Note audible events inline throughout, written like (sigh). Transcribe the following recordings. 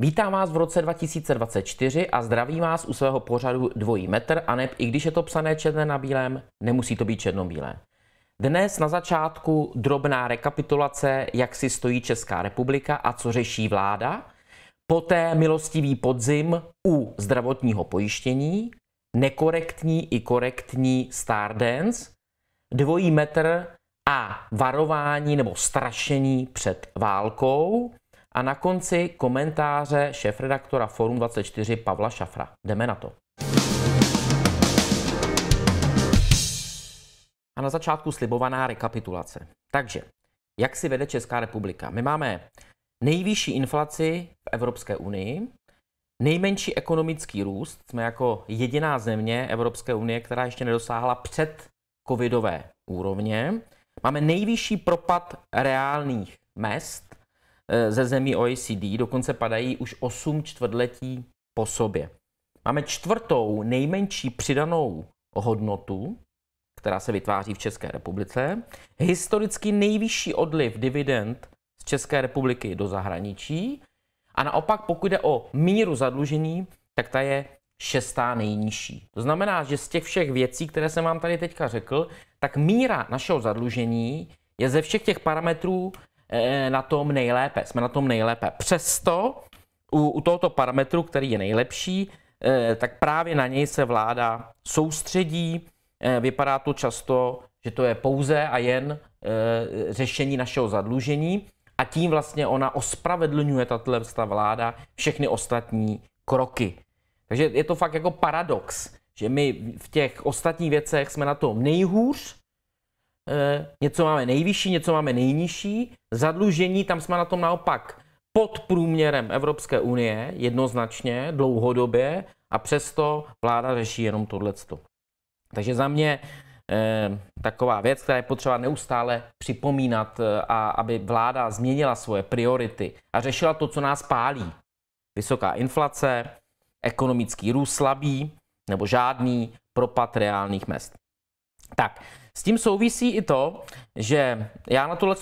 Vítám vás v roce 2024 a zdravím vás u svého pořadu Dvojí metr a neb i když je to psané černé na bílém, nemusí to být černobílé. Dnes na začátku drobná rekapitulace, jak si stojí Česká republika a co řeší vláda. Poté milostivý podzim u zdravotního pojištění, nekorektní i korektní dance, dvojí metr a varování nebo strašení před válkou a na konci komentáře šéfredaktora Forum 24 Pavla Šafra. Jdeme na to. a na začátku slibovaná rekapitulace. Takže, jak si vede Česká republika? My máme nejvyšší inflaci v Evropské unii, nejmenší ekonomický růst. Jsme jako jediná země Evropské unie, která ještě nedosáhla před covidové úrovně. Máme nejvyšší propad reálných mest eh, ze zemí OECD, dokonce padají už 8 čtvrtletí po sobě. Máme čtvrtou nejmenší přidanou hodnotu která se vytváří v České republice, historicky nejvyšší odliv dividend z České republiky do zahraničí a naopak pokud jde o míru zadlužení, tak ta je šestá nejnižší. To znamená, že z těch všech věcí, které jsem vám tady teďka řekl, tak míra našeho zadlužení je ze všech těch parametrů eh, na tom nejlépe. Jsme na tom nejlépe. Přesto u, u tohoto parametru, který je nejlepší, eh, tak právě na něj se vláda soustředí Eh, vypadá to často, že to je pouze a jen eh, řešení našeho zadlužení a tím vlastně ona ospravedlňuje tato vláda všechny ostatní kroky. Takže je to fakt jako paradox, že my v těch ostatních věcech jsme na tom nejhůř, eh, něco máme nejvyšší, něco máme nejnižší, zadlužení, tam jsme na tom naopak pod průměrem Evropské unie jednoznačně, dlouhodobě a přesto vláda řeší jenom tohleto. Takže za mě eh, taková věc, která je potřeba neustále připomínat, eh, a aby vláda změnila svoje priority a řešila to, co nás pálí. Vysoká inflace, ekonomický růst slabý nebo žádný propad reálných mest. Tak, s tím souvisí i to, že já na tohle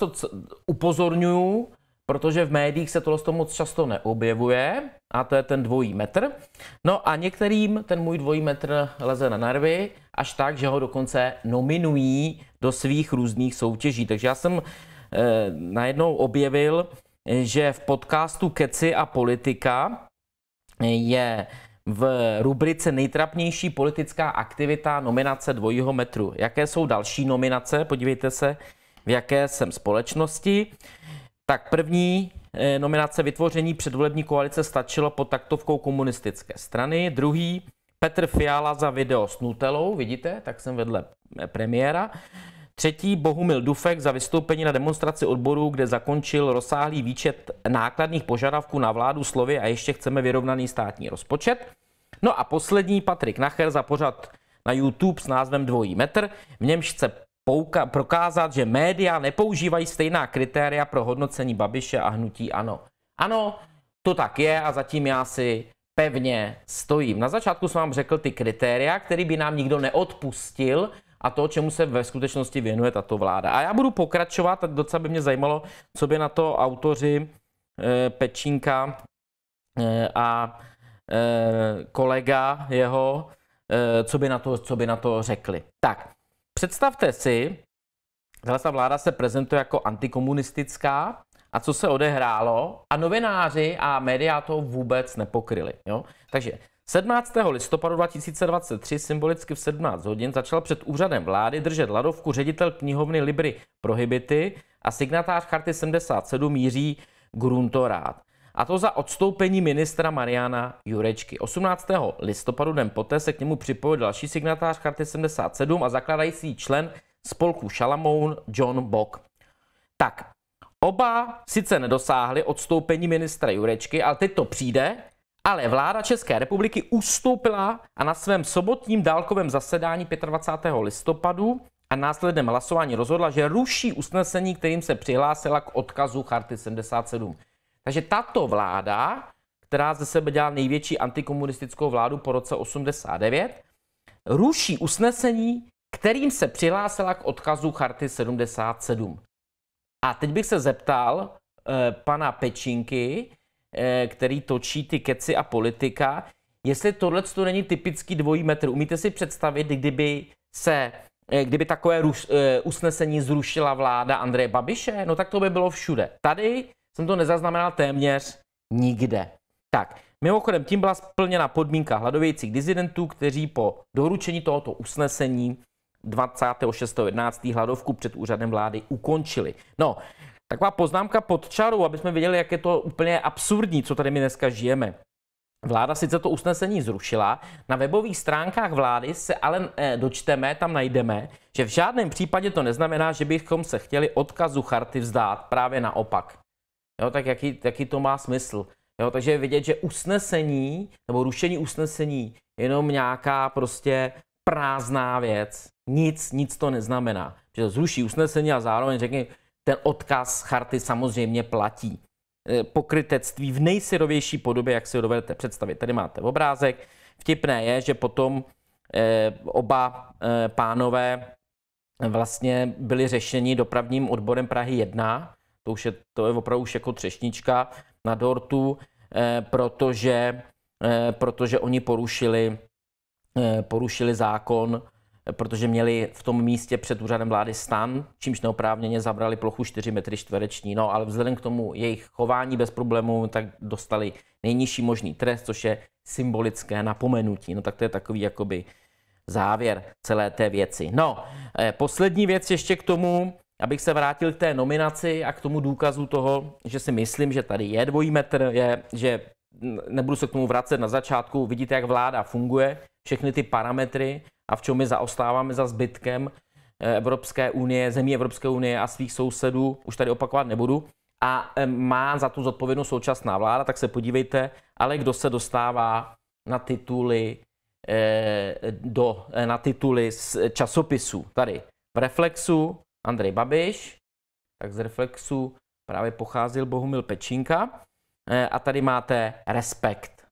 upozorňuji protože v médiích se tohle moc často neobjevuje a to je ten dvojí metr. No a některým ten můj dvojí metr leze na nervy až tak, že ho dokonce nominují do svých různých soutěží. Takže já jsem eh, najednou objevil, že v podcastu Keci a politika je v rubrice Nejtrapnější politická aktivita nominace dvojího metru. Jaké jsou další nominace? Podívejte se, v jaké jsem společnosti. Eh, tak první eh, nominace vytvoření předvolební koalice stačilo pod taktovkou komunistické strany. Druhý Petr Fiala za video s Nutelou, vidíte, tak jsem vedle eh, premiéra. Třetí Bohumil Dufek za vystoupení na demonstraci odborů, kde zakončil rozsáhlý výčet nákladných požadavků na vládu slovy a ještě chceme vyrovnaný státní rozpočet. No a poslední Patrik Nacher za pořad na YouTube s názvem Dvojí metr, v němž chce pouka- prokázat, že média nepoužívají stejná kritéria pro hodnocení Babiše a hnutí ano. Ano, to tak je a zatím já si pevně stojím. Na začátku jsem vám řekl ty kritéria, které by nám nikdo neodpustil a to, čemu se ve skutečnosti věnuje tato vláda. A já budu pokračovat, docela by mě zajímalo, co by na to autoři e, Pečínka e, a e, kolega jeho, e, co, by na to, co by na to řekli. Tak, Představte si, že ta vláda se prezentuje jako antikomunistická a co se odehrálo a novináři a média to vůbec nepokryli. Jo? Takže 17. listopadu 2023 symbolicky v 17 hodin začal před úřadem vlády držet ladovku ředitel knihovny Libry Prohibity a signatář Charty 77 Jiří Gruntorát a to za odstoupení ministra Mariana Jurečky. 18. listopadu den poté se k němu připojil další signatář karty 77 a zakladající člen spolku Šalamoun John Bock. Tak, oba sice nedosáhli odstoupení ministra Jurečky, ale teď to přijde, ale vláda České republiky ustoupila a na svém sobotním dálkovém zasedání 25. listopadu a následném hlasování rozhodla, že ruší usnesení, kterým se přihlásila k odkazu Charty 77. Takže tato vláda, která ze sebe dělá největší antikomunistickou vládu po roce 89, ruší usnesení, kterým se přihlásila k odkazu Charty 77. A teď bych se zeptal e, pana Pečinky, e, eh, který točí ty keci a politika, jestli tohle to není typický dvojí metr. Umíte si představit, kdyby se eh, kdyby takové usnesení zrušila vláda Andreje Babiše, no tak to by bylo všude. Tady jsem to nezaznamenal téměř nikde. Tak, mimochodem, tím byla splněna podmínka hladovějících dizidentů, kteří po doručení tohoto usnesení 26.11. hladovku před úřadem vlády ukončili. No, taková poznámka pod čarou, aby jsme viděli, jak je to úplně absurdní, co tady my dneska žijeme. Vláda sice to usnesení zrušila, na webových stránkách vlády se ale eh, dočteme, tam najdeme, že v žádném případě to neznamená, že bychom se chtěli odkazu charty vzdát, právě naopak. Jo, tak jaký, jaký to má smysl. Jo, takže vidět, že usnesení nebo rušení usnesení je jenom nějaká prostě prázdná věc. Nic, nic to neznamená. Že zruší usnesení a zároveň řekne, ten odkaz charty samozřejmě platí. E, pokrytectví v nejsirovější podobě, jak si ho dovedete představit. Tady máte obrázek. Vtipné je, že potom eh, oba eh, pánové vlastně byli řešeni dopravním odborem Prahy 1, to, už je, to je opravdu už jako třešnička na dortu, eh, protože, eh, protože oni porušili, eh, porušili zákon, protože měli v tom místě před úřadem vlády stan, čímž neoprávněně zabrali plochu 4 metry čtvereční. No ale vzhledem k tomu jejich chování bez problémů, tak dostali nejnižší možný trest, což je symbolické napomenutí. No tak to je takový jakoby závěr celé té věci. No, poslední věc ještě k tomu, abych se vrátil k té nominaci a k tomu důkazu toho, že si myslím, že tady je dvojí metr, je, že nebudu se k tomu vracet na začátku, vidíte, jak vláda funguje, všechny ty parametry a v čem my zaostáváme za zbytkem eh, Evropské unie, zemí Evropské unie a svých sousedů, už tady opakovat nebudu, a eh, má za tu zodpovědnost současná vláda, tak se podívejte, ale kdo se dostává na tituly, eh, do, na tituly z časopisu. Tady v Reflexu, Andrej Babiš, tak z Reflexu právě pocházil Bohumil Pečínka. Eh, a tady máte respekt.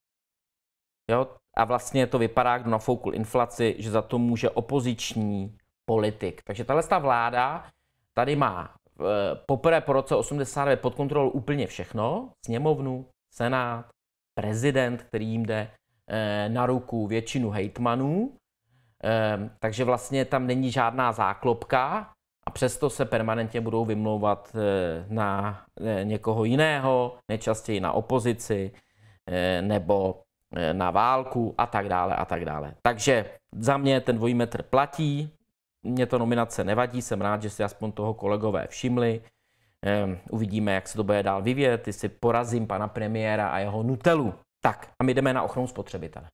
Jo? A vlastně to vypadá, kdo nafoukul inflaci, že za to může opoziční politik. Takže tahle ta vláda tady má eh, poprvé po roce 89 pod kontrolou úplně všechno. Sněmovnu, senát, prezident, který jim jde eh, na ruku většinu hejtmanů. Takže vlastně tam není žádná záklopka, přesto se permanentně budou vymlouvat eh, na eh, někoho jiného, nejčastěji na opozici eh, nebo na válku a tak dále a tak dále. Takže za mě ten dvojí metr platí, mě to nominace nevadí, jsem rád, že si aspoň toho kolegové všimli. Ehm, uvidíme, jak se to bude dál vyvíjet, jestli porazím pana premiéra a jeho nutelu. Tak a my jdeme na ochranu spotřebitele.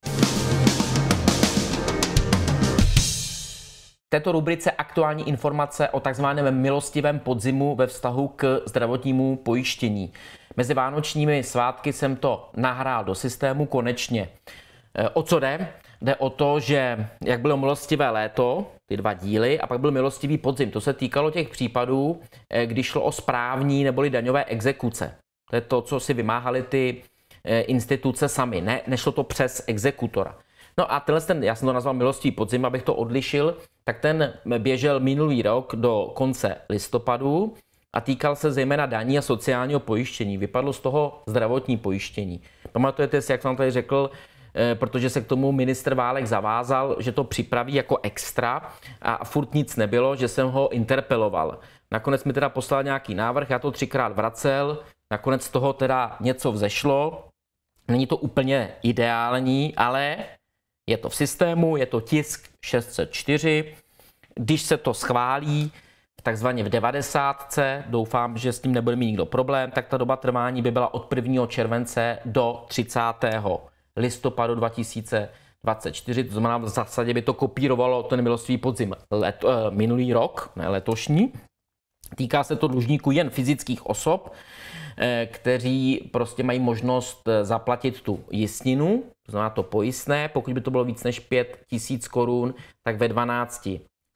této rubrice aktuální informace o takzvaném milostivém podzimu ve vztahu k zdravotnímu pojištění. Mezi vánočními svátky jsem to nahrál do systému konečně. E, o co jde? Jde o to, že jak bylo milostivé léto, ty dva díly, a pak byl milostivý podzim. To se týkalo těch případů, e, když šlo o správní neboli daňové exekuce. To je to, co si vymáhali ty e, instituce sami. Ne, nešlo to přes exekutora. No a tenhle, ten, já jsem to nazval milostí podzim, abych to odlišil, tak ten běžel minulý rok do konce listopadu a týkal se zejména daní a sociálního pojištění. Vypadlo z toho zdravotní pojištění. Pamatujete si, jak jsem tady řekl, eh, protože se k tomu ministr Válek zavázal, že to připraví jako extra a furt nic nebylo, že jsem ho interpeloval. Nakonec mi teda poslal nějaký návrh, já to třikrát vracel, nakonec z toho teda něco vzešlo. Není to úplně ideální, ale je to v systému, je to tisk 604. Když se to schválí, takzvaně v 90. Doufám, že s tím nebude mít nikdo problém, tak ta doba trvání by byla od 1. července do 30. listopadu 2024. To znamená, v zásadě by to kopírovalo to nebylo svý podzim let, eh, minulý rok, ne letošní. Týká se to dlužníků jen fyzických osob, eh, kteří prostě mají možnost eh, zaplatit tu jistinu to znamená to pojistné, pokud by to bylo víc než 5 tisíc korun, tak ve 12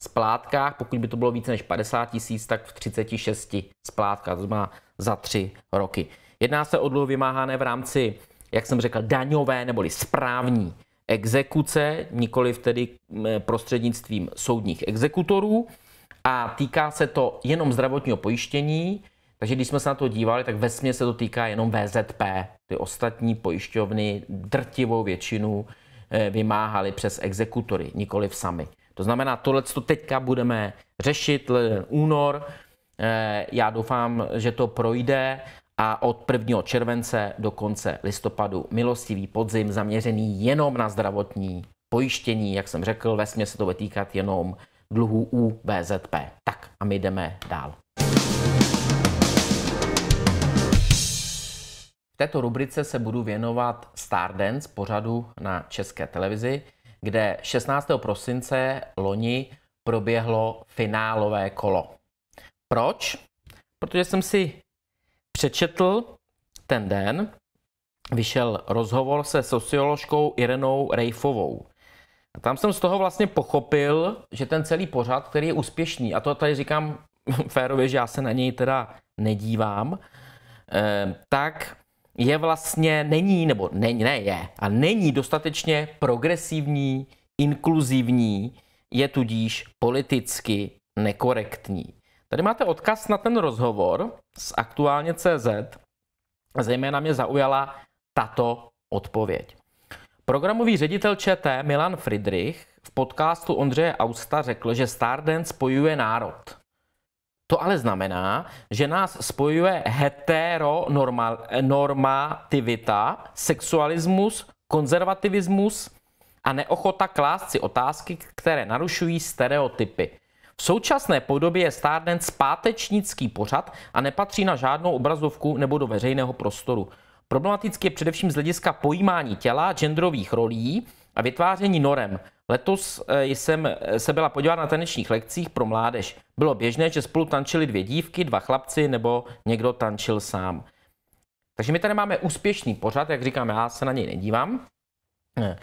splátkách, pokud by to bylo více než 50 tisíc, tak v 36 splátkách, to znamená za 3 roky. Jedná se o dluh vymáhané v rámci, jak jsem řekl, daňové neboli správní exekuce, nikoli tedy prostřednictvím soudních exekutorů a týká se to jenom zdravotního pojištění, takže když jsme se na to dívali, tak vesmě se to týká jenom VZP. Ty ostatní pojišťovny drtivou většinu eh, vymáhali přes exekutory, nikoli v sami. To znamená, tohle co teďka budeme řešit, únor. Eh, já doufám, že to projde a od 1. července do konce listopadu milostivý podzim zaměřený jenom na zdravotní pojištění, jak jsem řekl, ve se to bude týkat jenom dluhů u VZP. Tak a my jdeme dál. V této rubrice se budu věnovat Stardance pořadu na české televizi, kde 16. prosince loni proběhlo finálové kolo. Proč? Protože jsem si přečetl ten den, vyšel rozhovor se socioložkou Irenou Rejfovou. A tam jsem z toho vlastně pochopil, že ten celý pořad, který je úspěšný, a to tady říkám (laughs) férově, že já se na něj teda nedívám, eh, tak je vlastně, není, nebo ne, ne je, a není dostatečně progresivní, inkluzivní, je tudíž politicky nekorektní. Tady máte odkaz na ten rozhovor z aktuálně CZ. Zejména mě zaujala tato odpověď. Programový ředitel ČT Milan Friedrich v podcastu Ondřeje Austa řekl, že Stardance spojuje národ. To ale znamená, že nás spojuje heteronormativita, sexualismus, konzervativismus a neochota klást si otázky, které narušují stereotypy. V současné podobě je Stárden zpátečnický pořad a nepatří na žádnou obrazovku nebo do veřejného prostoru. Problematický je především z hlediska pojímání těla, genderových rolí a vytváření norem. Letos eh, jsem eh, se byla podívat na tanečních lekcích pro mládež. Bylo běžné, že spolu tančili dvě dívky, dva chlapci nebo někdo tančil sám. Takže my tady máme úspěšný pořad, jak říkám, já se na něj nedívám. Eh,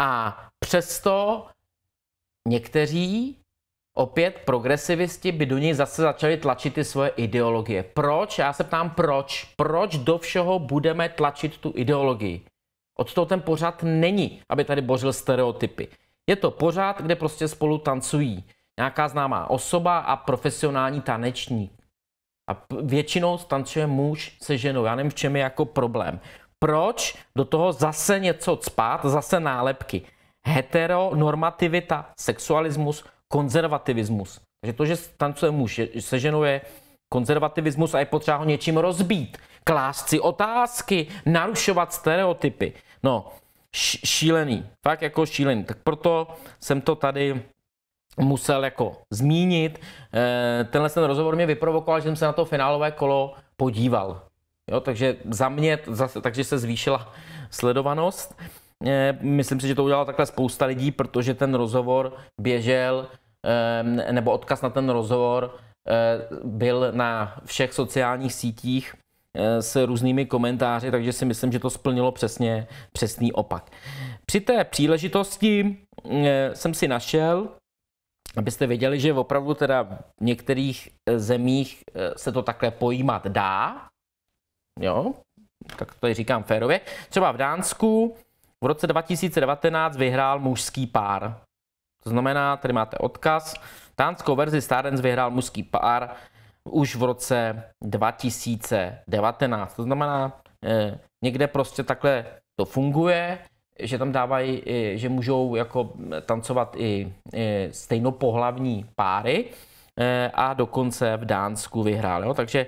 a přesto někteří opět progresivisti by do něj zase začali tlačit ty svoje ideologie. Proč? Já se ptám proč. Proč do všeho budeme tlačit tu ideologii? Od toho ten pořad není, aby tady bořil stereotypy. Je to pořád, kde prostě spolu tancují nějaká známá osoba a profesionální tanečník. A většinou tančuje muž se ženou. Já nevím, v čem je jako problém. Proč do toho zase něco spát, zase nálepky? Heteronormativita, sexualismus, konzervativismus. Takže to, že tancuje muž se ženou, je konzervativismus a je potřeba ho něčím rozbít. Klást si otázky, narušovat stereotypy. No, šílený, fakt jako šílený. Tak proto jsem to tady musel jako zmínit. Eh, tenhle ten rozhovor mě vyprovokoval, že jsem se na to finálové kolo podíval. Jo, takže za mě, zase, takže se zvýšila sledovanost. Eh, myslím si, že to udělalo takhle spousta lidí, protože ten rozhovor běžel, ehm, nebo odkaz na ten rozhovor eh, byl na všech sociálních sítích Eh, s různými komentáři, takže si myslím, že to splnilo přesně přesný opak. Při té příležitosti eh, jsem si našel, abyste věděli, že opravdu teda v některých eh, zemích se to takhle pojímat dá, jo, tak to říkám férově. Třeba v Dánsku v roce 2019 vyhrál mužský pár. To znamená, tady máte odkaz, dánskou verzi Stardance vyhrál mužský pár už v roce 2019. To znamená, eh, někde prostě takhle to funguje, že tam dávají, eh, že můžou jako tancovat i eh, stejnopohlavní páry a dokonce v Dánsku vyhrál. Jo? Takže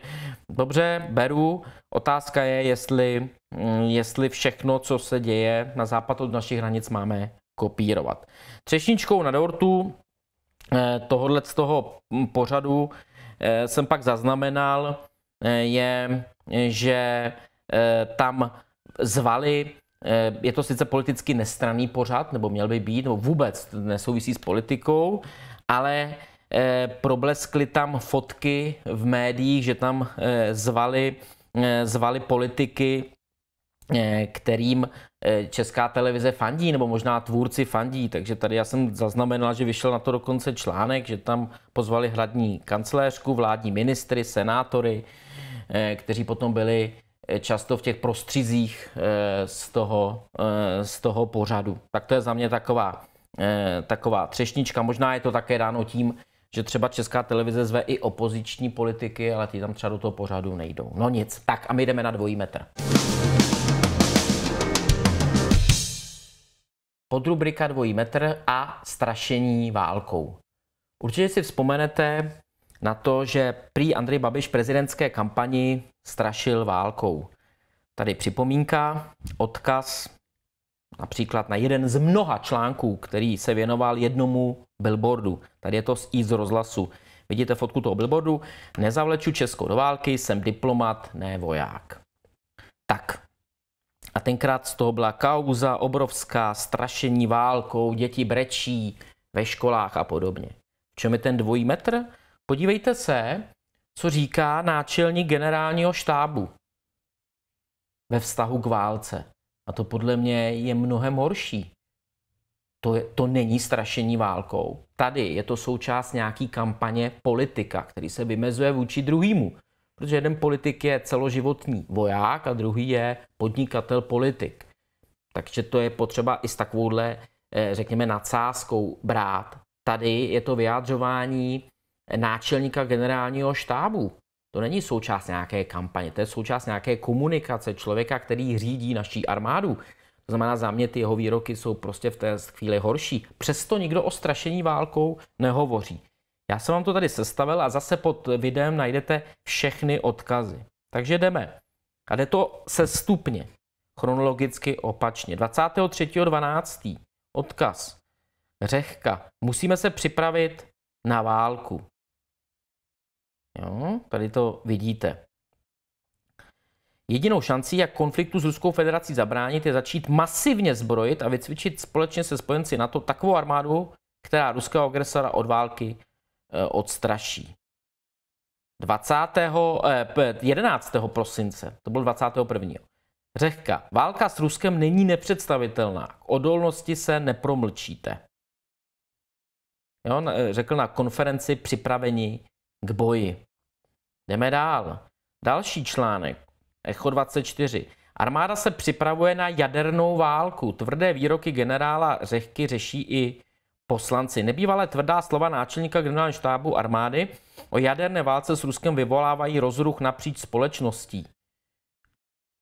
dobře, beru. Otázka je, jestli, mm, jestli všechno, co se děje na západ od našich hranic, máme kopírovat. Třešničkou na dortu tohohle z toho pořadu Eh, jsem pak zaznamenal, eh, je, že eh, tam zvali, je to sice politicky nestraný pořad, nebo měl by být, nebo vůbec nesouvisí s politikou, ale probleskly tam fotky v médiích, že tam zvali, zvali politiky Eh, kterým eh, česká televize fandí, nebo možná tvůrci fandí. Takže tady já jsem zaznamenal, že vyšel na to dokonce článek, že tam pozvali hradní kancléřku, vládní ministry, senátory, eh, kteří potom byli často v těch prostřizích z toho, z toho pořadu. Tak to je za mě taková, taková třešnička. Možná je to také dáno tím, že třeba česká televize zve i opoziční politiky, ale ty tam třeba do toho pořadu nejdou. No nic, tak a my jdeme na dvojí metr. Podrubrika dvojí metr a strašení válkou. Určitě si vzpomenete na to, že prý Andrej Babiš prezidentské kampani strašil válkou. Tady připomínka, odkaz například na jeden z mnoha článků, který se věnoval jednomu billboardu. Tady je to z i z rozhlasu. Vidíte fotku toho billboardu? Nezavleču Česko do války, jsem diplomat, ne voják. Tak, a tenkrát z toho byla kauza obrovská, strašení válkou, děti brečí ve školách a podobně. V čem je ten dvojí metr? Podívejte se, co říká náčelník generálního štábu ve vztahu k válce. A to podle mě je mnohem horší. To, je, to není strašení válkou. Tady je to součást nějaký kampaně politika, který se vymezuje vůči druhému protože jeden politik je celoživotní voják a druhý je podnikatel politik. Takže to je potřeba i s takovouhle, eh, řekněme, nadsázkou brát. Tady je to vyjádřování náčelníka generálního štábu. To není součást nějaké kampaně, to je součást nějaké komunikace člověka, který řídí naší armádu. To znamená, za mě ty jeho výroky jsou prostě v té chvíli horší. Přesto nikdo o strašení válkou nehovoří. Já jsem vám to tady sestavil a zase pod videem najdete všechny odkazy. Takže jdeme. A jde to stupně, chronologicky opačně. 23.12. odkaz. Řehka. Musíme se připravit na válku. Jo, tady to vidíte. Jedinou šancí, jak konfliktu s Ruskou federací zabránit, je začít masivně zbrojit a vycvičit společně se spojenci to takovou armádu, která ruského agresora od války Eh, odstraší. 20. 11. Eh, prosince, to byl 21. Řehka. Válka s Ruskem není nepředstavitelná. K odolnosti se nepromlčíte. Jo, eh, řekl na konferenci připravení k boji. Jdeme dál. Další článek. Echo 24. Armáda se připravuje na jadernou válku. Tvrdé výroky generála Řehky řeší i poslanci. Nebývalé tvrdá slova náčelníka generálního štábu armády o jaderné válce s Ruskem vyvolávají rozruch napříč společností.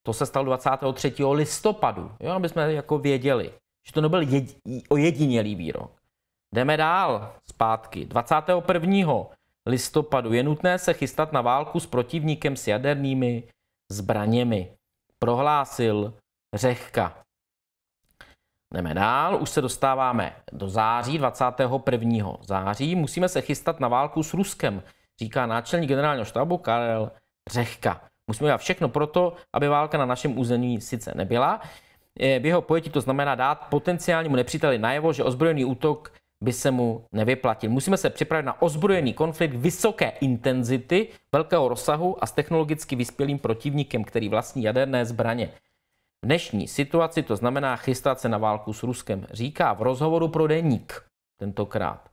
To se stalo 23. listopadu, jo, aby jsme jako věděli, že to nebyl jedi, ojedinělý výrok. Jdeme dál zpátky. 21. listopadu je nutné se chystat na válku s protivníkem s jadernými zbraněmi, prohlásil Řehka. Jdeme dál, už se dostáváme do září, 21. září. Musíme se chystat na válku s Ruskem, říká náčelník generálního štábu Karel Řehka. Musíme dělat všechno proto, aby válka na našem území sice nebyla. E, v jeho pojetí to znamená dát potenciálnímu nepříteli najevo, že ozbrojený útok by se mu nevyplatil. Musíme se připravit na ozbrojený konflikt vysoké intenzity, velkého rozsahu a s technologicky vyspělým protivníkem, který vlastní jaderné zbraně dnešní situaci to znamená chystat se na válku s Ruskem, říká v rozhovoru pro Deník tentokrát.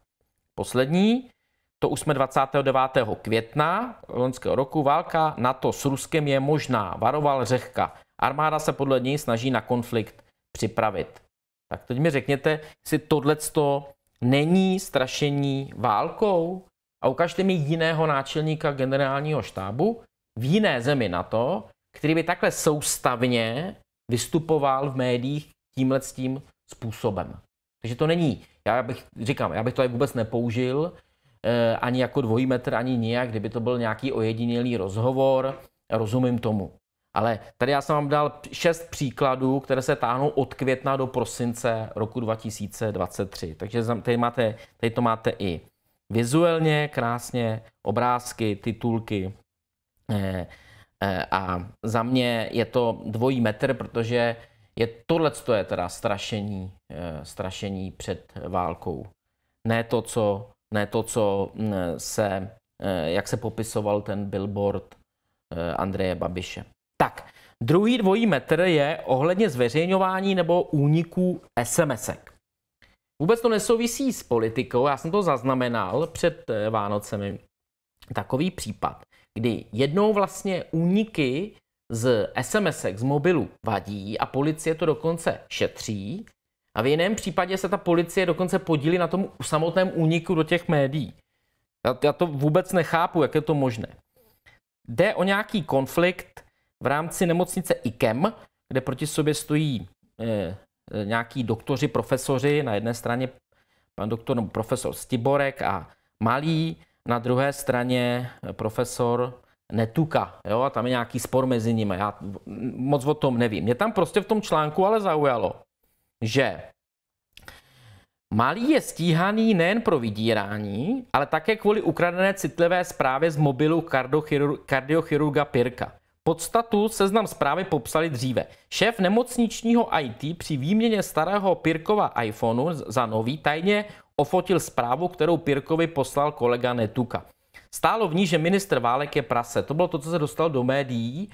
Poslední, to už jsme 29. května loňského roku, válka NATO s Ruskem je možná, varoval Řehka. Armáda se podle něj snaží na konflikt připravit. Tak teď mi řekněte, jestli tohleto není strašení válkou a ukažte mi jiného náčelníka generálního štábu v jiné zemi na to, který by takhle soustavně vystupoval v médiích tímhle s tím způsobem. Takže to není, já bych, říkám, já bych to vůbec nepoužil, eh, ani jako dvojí metr, ani nijak, kdyby to byl nějaký ojedinělý rozhovor, rozumím tomu. Ale tady já jsem vám dal šest příkladů, které se táhnou od května do prosince roku 2023. Takže tady, máte, tady to máte i vizuálně, krásně, obrázky, titulky, eh, Eh, a za mě je to dvojí metr, protože je tohle je teda strašení, eh, strašení před válkou. Ne to, co, ne to, co mm, se, eh, jak se popisoval ten billboard Andreje Babiše. Tak, druhý dvojí metr je ohledně zveřejňování nebo úniků -ek. Vůbec to nesouvisí s politikou, já jsem to zaznamenal před Vánocemi. Takový případ kdy jednou vlastně úniky z sms z mobilu vadí a policie to dokonce šetří a v jiném případě se ta policie dokonce podílí na tom samotném úniku do těch médií. Já, já to vůbec nechápu, jak je to možné. Jde o nějaký konflikt v rámci nemocnice IKEM, kde proti sobě stojí e, e, nějaký doktoři, profesoři, na jedné straně pan doktor nebo profesor Stiborek a Malý, na druhé straně eh, profesor Netuka, jo, a tam je nějaký spor mezi nimi, já moc o tom nevím. Mě tam prostě v tom článku ale zaujalo, že Malý je stíhaný nejen pro vydírání, ale také kvůli ukradené citlivé zprávě z mobilu kardiochirurga Pirka. Podstatu seznam zprávy popsali dříve. Šéf nemocničního IT při výměně starého Pirkova iPhoneu za nový tajně Ofotil zprávu, kterou Pirkovi poslal kolega Netuka. Stálo v ní, že ministr Válek je prase. To bylo to, co se dostal do médií e,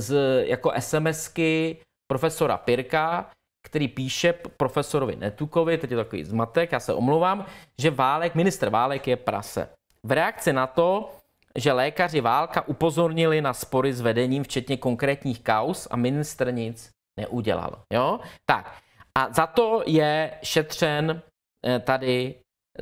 z, jako SMSky profesora Pirka, který píše profesorovi Netukovi, teď je takový zmatek, já se omlouvám, že Válek, ministr Válek je prase. V reakci na to, že lékaři Válka upozornili na spory s vedením, včetně konkrétních kaus a ministr nic neudělal. Jo? Tak, a za to je šetřen Eh, tady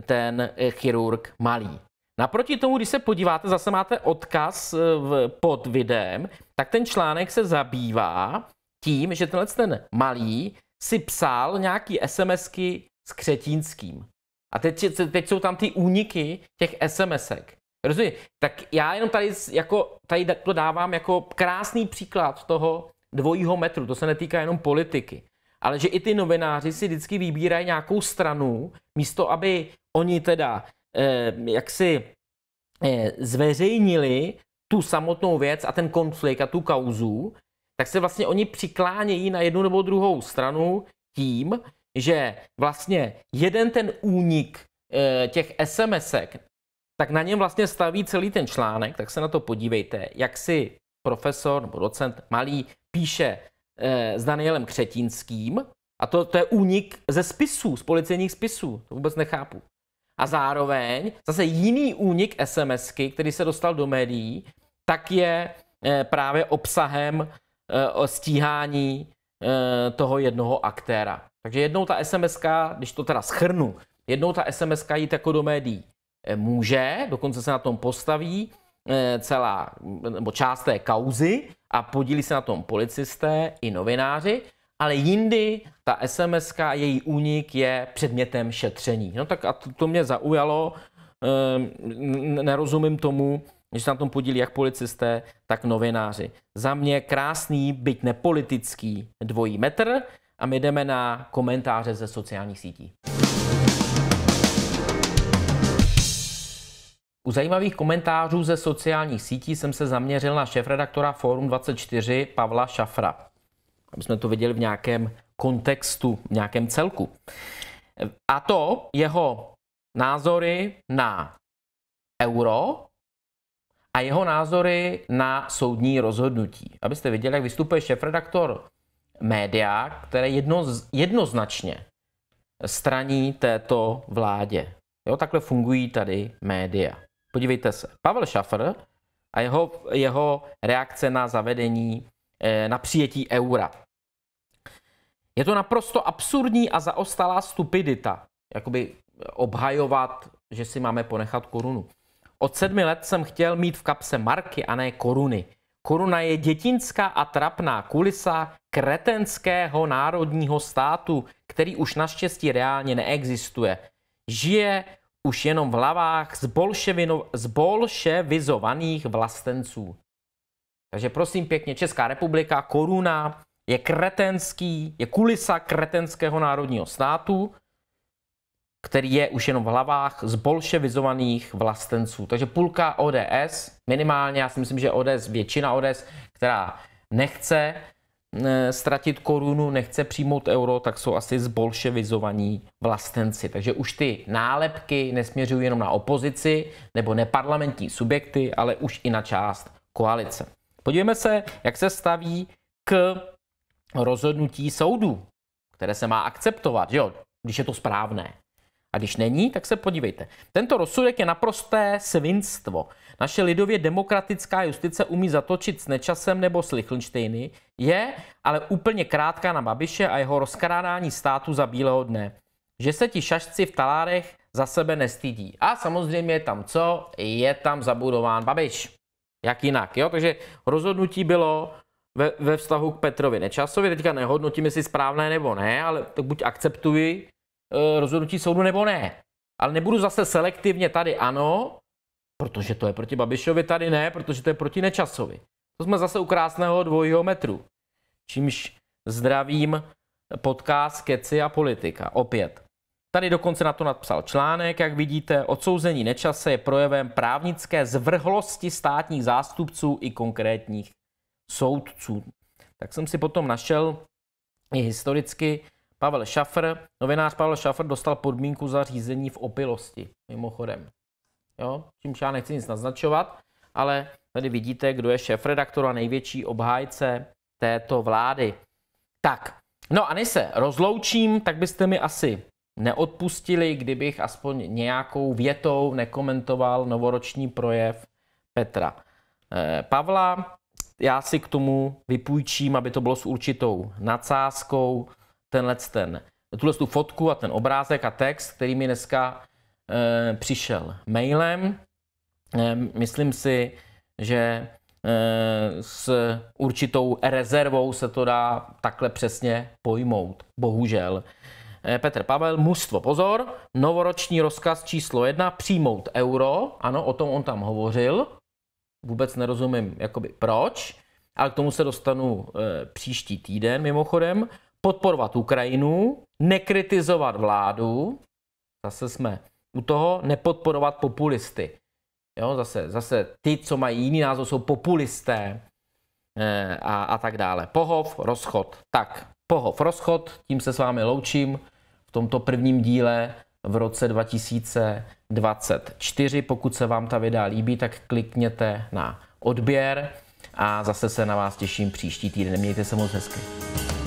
ten eh, chirurg malý. Naproti tomu, když se podíváte, zase máte odkaz eh, v, pod videem, tak ten článek se zabývá tím, že tenhle ten malý si psal nějaký SMSky s Křetínským. A teď, teď jsou tam ty úniky těch SMSek. Rozumím? Tak já jenom tady, jako, tady to dávám jako krásný příklad toho dvojího metru. To se netýká jenom politiky ale že i ty novináři si vždycky vybírají nějakou stranu, místo aby oni teda eh, jaksi eh, zveřejnili tu samotnou věc a ten konflikt a tu kauzu, tak se vlastně oni přiklánějí na jednu nebo druhou stranu tím, že vlastně jeden ten únik eh, těch SMSek, tak na něm vlastně staví celý ten článek, tak se na to podívejte, jak si profesor nebo docent Malý píše Eh, s Danielem Křetínským. A to, to je únik ze spisů, z policejních spisů. To vůbec nechápu. A zároveň zase jiný únik SMSky, který se dostal do médií, tak je eh, právě obsahem eh, stíhání toho jednoho aktéra. Takže jednou ta sms když to teda schrnu, jednou ta sms jít jako do médií může, dokonce se na tom postaví celá, nebo část té kauzy, a podílí se na tom policisté i novináři, ale jindy ta SMS, její únik je předmětem šetření. No tak a to, to mě zaujalo, ehm, nerozumím tomu, že se na tom podílí jak policisté, tak novináři. Za mě krásný, byť nepolitický dvojí metr a my jdeme na komentáře ze sociálních sítí. U zajímavých komentářů ze sociálních sítí jsem se zaměřil na šéfredaktora Forum 24 Pavla Šafra, aby jsme to viděli v nějakém kontextu, v nějakém celku. A to jeho názory na euro a jeho názory na soudní rozhodnutí. Abyste viděli, jak vystupuje šéfredaktor média, které jedno, jednoznačně straní této vládě. Jo, takhle fungují tady média. Podívejte se. Pavel Šafr a jeho, jeho reakce na zavedení, eh, na přijetí eura. Je to naprosto absurdní a zaostalá stupidita, jakoby obhajovat, že si máme ponechat korunu. Od sedmi let jsem chtěl mít v kapse marky a ne koruny. Koruna je dětinská a trapná kulisa kretenského národního státu, který už naštěstí reálně neexistuje. Žije už jenom v hlavách zbolševizovaných vlastenců. Takže prosím pěkně, Česká republika, koruna je kretenský, je kulisa kretenského národního státu, který je už jenom v hlavách zbolševizovaných vlastenců. Takže půlka ODS, minimálně, já si myslím, že ODS, většina ODS, která nechce ztratit korunu, nechce přijmout euro, tak jsou asi zbolševizovaní vlastenci. Takže už ty nálepky nesměřují jenom na opozici nebo neparlamentní subjekty, ale už i na část koalice. Podívejme se, jak se staví k rozhodnutí soudu, které se má akceptovat, jo, když je to správné. A když není, tak se podívejte. Tento rozsudek je naprosté svinstvo. Naše lidově demokratická justice umí zatočit s Nečasem nebo s Lichtensteiny, je ale úplně krátká na Babiše a jeho rozkrádání státu za bílého dne. Že se ti šašci v talárech za sebe nestydí. A samozřejmě je tam co? Je tam zabudován Babiš. Jak jinak, jo? Takže rozhodnutí bylo ve, ve vztahu k Petrovi Nečasovi. Teďka nehodnotím, jestli správné nebo ne, ale tak buď akceptuji e, rozhodnutí soudu nebo ne. Ale nebudu zase selektivně tady ano, Protože to je proti Babišovi, tady ne, protože to je proti Nečasovi. To jsme zase u krásného dvojího metru. Čímž zdravím podcast Keci a politika. Opět. Tady dokonce na to napsal článek, jak vidíte, odsouzení Nečase je projevem právnické zvrhlosti státních zástupců i konkrétních soudců. Tak jsem si potom našel i historicky Pavel Šafr, novinář Pavel Šafr dostal podmínku za řízení v opilosti, mimochodem jo? čímž já nechci nic naznačovat, ale tady vidíte, kdo je šéf-redaktor a největší obhájce této vlády. Tak, no a než se rozloučím, tak byste mi asi neodpustili, kdybych aspoň nějakou větou nekomentoval novoroční projev Petra eh, Pavla. Já si k tomu vypůjčím, aby to bylo s určitou nadsázkou, tenhle ten, tuhle tu fotku a ten obrázek a text, který mi dneska Eh, přišel mailem. Myslím si, že eh, s určitou rezervou se to dá takhle přesně pojmout. Bohužel. Eh, Petr Pavel, mužstvo, pozor, novoroční rozkaz číslo jedna, přijmout euro, ano, o tom on tam hovořil, vůbec nerozumím jakoby proč, ale k tomu se dostanu e, příští týden mimochodem, podporovat Ukrajinu, nekritizovat vládu, zase jsme u toho nepodporovat populisty. Jo, zase, zase ty, co mají jiný názor, jsou populisté e, a, a tak dále. Pohov, rozchod. Tak, pohov, rozchod, tím se s vámi loučím v tomto prvním díle v roce 2024. Pokud se vám ta videa líbí, tak klikněte na odběr a zase se na vás těším příští týden. Mějte se moc hezky.